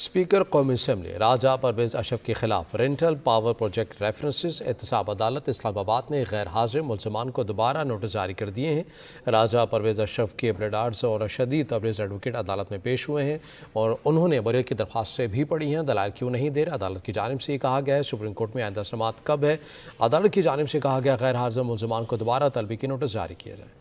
speaker कौमी assembly राजा परवेज़ अशफ के खिलाफ रेंटल पावर प्रोजेक्ट रेफरेंसेस एहतसाब अदालत इस्लामाबाद ने गैर हाजिर मुलजमान को दोबारा नोटिस जारी कर दिए हैं राजा परवेज़ अशरफ के ब्लडार्स और शदीद तब्रेज़ एडवोकेट अदालत में पेश हुए हैं और उन्होंने बरे की दरख्वास्तें भी पढ़ी हैं दलाल क्यों नहीं दे रहे अदालत की जानब से ये कहा गया है सुप्रीम कोर्ट में आइंदा समात कब है अदालत की जानब से कहा गया गैर हाजिर मुलजमान को दोबारा तलबी की नोटिस जारी किया जाए